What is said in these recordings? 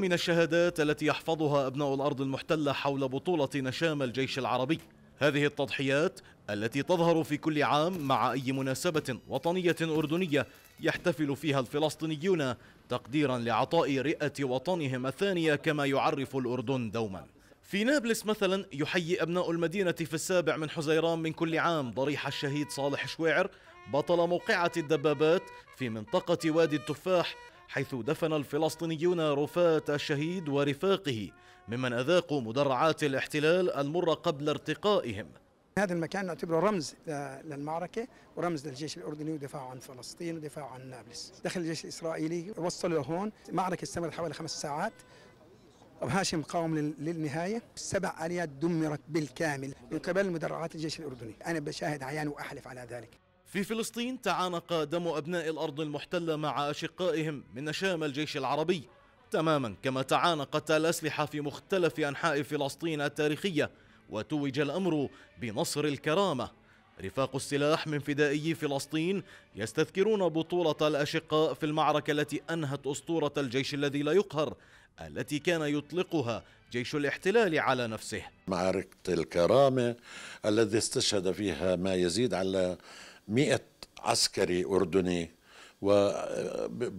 من الشهادات التي يحفظها أبناء الأرض المحتلة حول بطولة نشام الجيش العربي هذه التضحيات التي تظهر في كل عام مع أي مناسبة وطنية أردنية يحتفل فيها الفلسطينيون تقديرا لعطاء رئة وطنهم الثانية كما يعرف الأردن دوما في نابلس مثلا يحيي أبناء المدينة في السابع من حزيران من كل عام ضريح الشهيد صالح شويعر بطل موقعة الدبابات في منطقة وادي التفاح حيث دفن الفلسطينيون رفاة الشهيد ورفاقه ممن أذاقوا مدرعات الاحتلال المر قبل ارتقائهم هذا المكان نعتبره رمز للمعركة ورمز للجيش الأردني ودفاع عن فلسطين ودفاع عن نابلس دخل الجيش الإسرائيلي وصلوا لهون معركة استمرت حوالي خمس ساعات هاشم قاوم للنهاية سبع آليات دمرت بالكامل من قبل مدرعات الجيش الأردني أنا بشاهد عيان وأحلف على ذلك في فلسطين تعانق دم أبناء الأرض المحتلة مع أشقائهم من نشام الجيش العربي تماما كما تعانقت الأسلحة في مختلف أنحاء فلسطين التاريخية وتوج الأمر بنصر الكرامة رفاق السلاح من فدائي فلسطين يستذكرون بطولة الأشقاء في المعركة التي أنهت أسطورة الجيش الذي لا يقهر التي كان يطلقها جيش الاحتلال على نفسه معركة الكرامة الذي استشهد فيها ما يزيد على 100 عسكري أردني و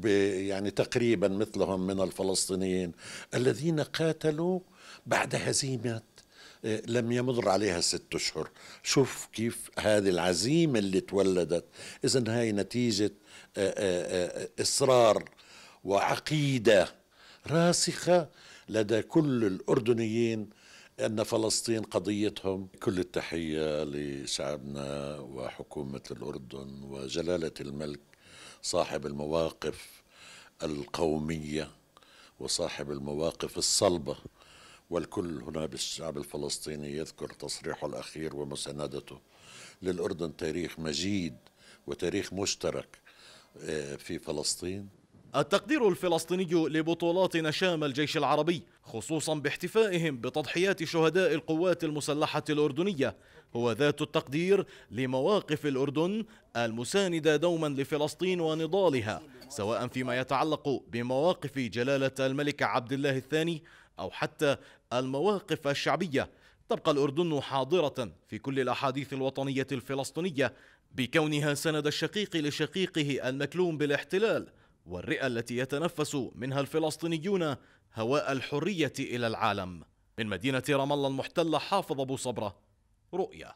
يعني تقريبا مثلهم من الفلسطينيين الذين قاتلوا بعد هزيمة آه، لم يمر عليها ست أشهر شوف كيف هذه العزيمة اللي تولدت إذا هاي نتيجة آه، آه، إصرار وعقيدة راسخة لدى كل الأردنيين أن فلسطين قضيتهم كل التحية لشعبنا وحكومة الأردن وجلالة الملك صاحب المواقف القومية وصاحب المواقف الصلبة والكل هنا بالشعب الفلسطيني يذكر تصريحه الأخير ومساندته للأردن تاريخ مجيد وتاريخ مشترك آه، في فلسطين التقدير الفلسطيني لبطولات نشام الجيش العربي خصوصا باحتفائهم بتضحيات شهداء القوات المسلحة الأردنية هو ذات التقدير لمواقف الأردن المساندة دوما لفلسطين ونضالها سواء فيما يتعلق بمواقف جلالة الملك عبد الله الثاني أو حتى المواقف الشعبية تبقى الأردن حاضرة في كل الأحاديث الوطنية الفلسطينية بكونها سند الشقيق لشقيقه المكلوم بالاحتلال والرئة التي يتنفس منها الفلسطينيون هواء الحرية إلى العالم من مدينة رام الله المحتلة حافظ أبو صبرة رؤيا